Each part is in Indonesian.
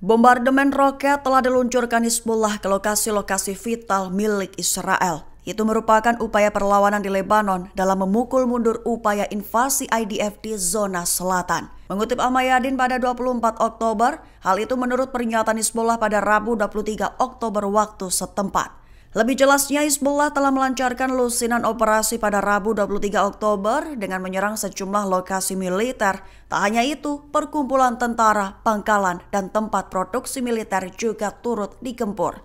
Bombardemen roket telah diluncurkan Hizbullah ke lokasi-lokasi vital milik Israel. Itu merupakan upaya perlawanan di Lebanon dalam memukul mundur upaya invasi IDF di zona selatan. Mengutip Amayadin pada 24 Oktober, hal itu menurut pernyataan Hizbullah pada Rabu 23 Oktober waktu setempat. Lebih jelasnya, Hizbullah telah melancarkan lusinan operasi pada Rabu 23 Oktober dengan menyerang sejumlah lokasi militer. Tak hanya itu, perkumpulan tentara, pangkalan, dan tempat produksi militer juga turut digempur.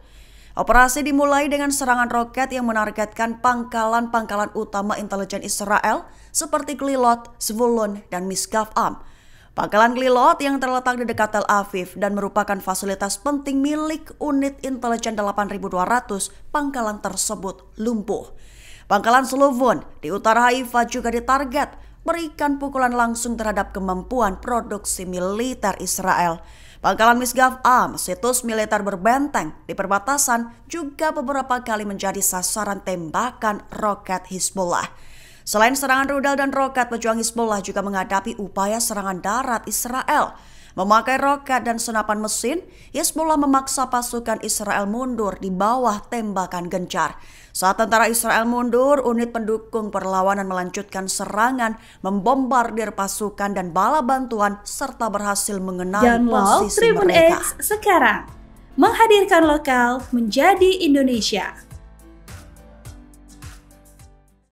Operasi dimulai dengan serangan roket yang menargetkan pangkalan-pangkalan utama intelijen Israel seperti Glilot, Zvulun, dan Misgav Am Pangkalan Glilot yang terletak di dekat Tel Aviv dan merupakan fasilitas penting milik unit intelijen 8200, pangkalan tersebut lumpuh. Pangkalan Slovon di utara Haifa juga ditarget berikan pukulan langsung terhadap kemampuan produksi militer Israel. Pangkalan Misgav Am, situs militer berbenteng di perbatasan, juga beberapa kali menjadi sasaran tembakan roket Hizbullah. Selain serangan rudal dan roket, pejuang Hizbullah juga menghadapi upaya serangan darat Israel. Memakai roket dan senapan mesin, Hizbullah memaksa pasukan Israel mundur di bawah tembakan gencar. Saat tentara Israel mundur, unit pendukung perlawanan melanjutkan serangan, membombardir pasukan dan bala bantuan, serta berhasil mengenai Download posisi Tribun mereka. sekarang menghadirkan lokal menjadi Indonesia.